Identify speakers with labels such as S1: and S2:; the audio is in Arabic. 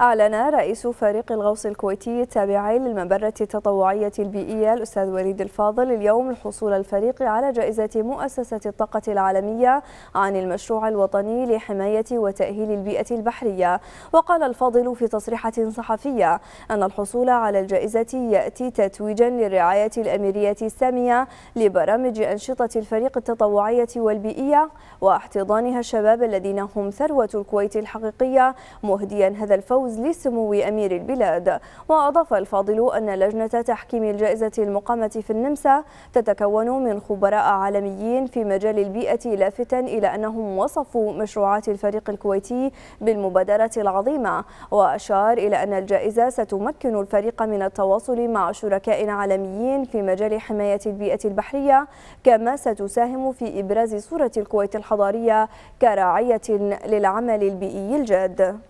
S1: أعلن رئيس فريق الغوص الكويتي التابع للمبرة التطوعية البيئية الأستاذ وليد الفاضل اليوم حصول الفريق على جائزة مؤسسة الطاقة العالمية عن المشروع الوطني لحماية وتأهيل البيئة البحرية وقال الفاضل في تصريحة صحفية أن الحصول على الجائزة يأتي تتويجا للرعاية الأميرية السامية لبرامج أنشطة الفريق التطوعية والبيئية واحتضانها الشباب الذين هم ثروة الكويت الحقيقية مهديا هذا الفوز الفوز لسمو أمير البلاد وأضاف الفاضل أن لجنة تحكيم الجائزة المقامة في النمسا تتكون من خبراء عالميين في مجال البيئة لافتا إلى أنهم وصفوا مشروعات الفريق الكويتي بالمبادرة العظيمة وأشار إلى أن الجائزة ستمكن الفريق من التواصل مع شركاء عالميين في مجال حماية البيئة البحرية كما ستساهم في إبراز صورة الكويت الحضارية كراعية للعمل البيئي الجاد